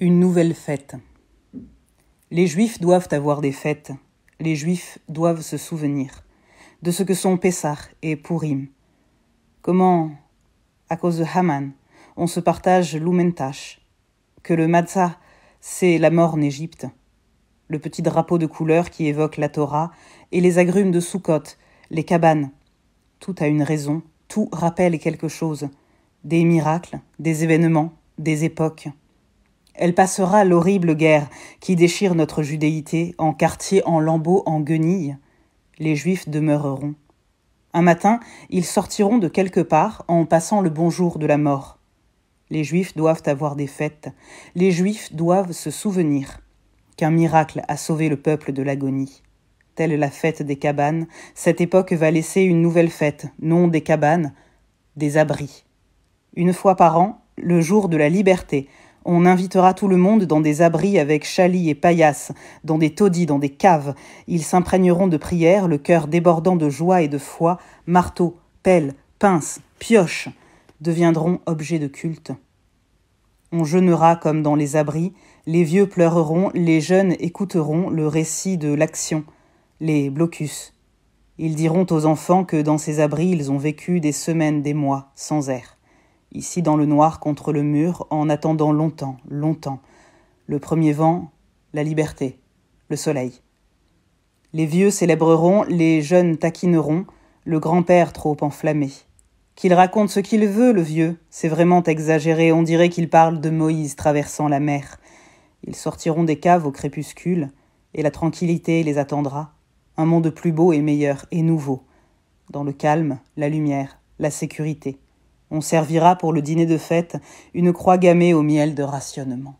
Une nouvelle fête. Les Juifs doivent avoir des fêtes. Les Juifs doivent se souvenir de ce que sont Pessah et Purim. Comment, à cause de Haman, on se partage l'Oumentash, que le Matzah, c'est la mort en Égypte, le petit drapeau de couleur qui évoque la Torah, et les agrumes de Soukot, les cabanes. Tout a une raison, tout rappelle quelque chose, des miracles, des événements, des époques. Elle passera l'horrible guerre qui déchire notre judéité en quartiers, en lambeaux, en guenilles. Les Juifs demeureront. Un matin, ils sortiront de quelque part en passant le bonjour de la mort. Les Juifs doivent avoir des fêtes. Les Juifs doivent se souvenir qu'un miracle a sauvé le peuple de l'agonie. Telle la fête des cabanes, cette époque va laisser une nouvelle fête, non des cabanes, des abris. Une fois par an, le jour de la liberté, on invitera tout le monde dans des abris avec chalis et paillasses, dans des taudis, dans des caves. Ils s'imprégneront de prières, le cœur débordant de joie et de foi, marteau, pelle, pince, pioche, deviendront objets de culte. On jeûnera comme dans les abris, les vieux pleureront, les jeunes écouteront le récit de l'action, les blocus. Ils diront aux enfants que dans ces abris ils ont vécu des semaines, des mois, sans air ici dans le noir contre le mur, en attendant longtemps, longtemps. Le premier vent, la liberté, le soleil. Les vieux célébreront, les jeunes taquineront, le grand-père trop enflammé. Qu'il raconte ce qu'il veut, le vieux, c'est vraiment exagéré, on dirait qu'il parle de Moïse traversant la mer. Ils sortiront des caves au crépuscule, et la tranquillité les attendra. Un monde plus beau et meilleur et nouveau. Dans le calme, la lumière, la sécurité. On servira pour le dîner de fête une croix gammée au miel de rationnement.